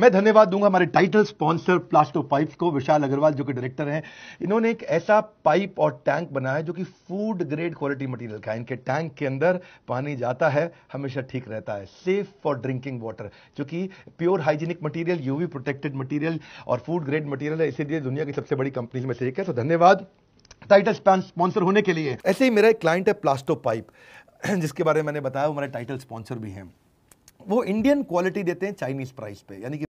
मैं धन्यवाद दूंगा हमारे टाइटल स्पॉन्सर प्लास्टो पाइप्स को विशाल अग्रवाल जो कि डायरेक्टर हैं इन्होंने एक ऐसा पाइप और टैंक बनाया है जो कि फूड ग्रेड क्वालिटी मटेरियल का है इनके टैंक के अंदर पानी जाता है हमेशा ठीक रहता है सेफ फॉर ड्रिंकिंग वाटर जो कि pure hygienic material UV protected material और फूड ग्रेड मटीरियल है इसीलिए दुनिया की सबसे बड़ी कंपनीज में से एक है तो धन्यवाद टाइटल स्पॉन्सर होने के लिए ऐसे ही मेरा एक क्लाइंट है प्लास्टो पाइप जिसके बारे में मैंने बताया वो हमारे टाइटल स्पॉन्सर भी हैं वो इंडियन क्वालिटी देते हैं चाइनीज़ प्राइस पे यानी कि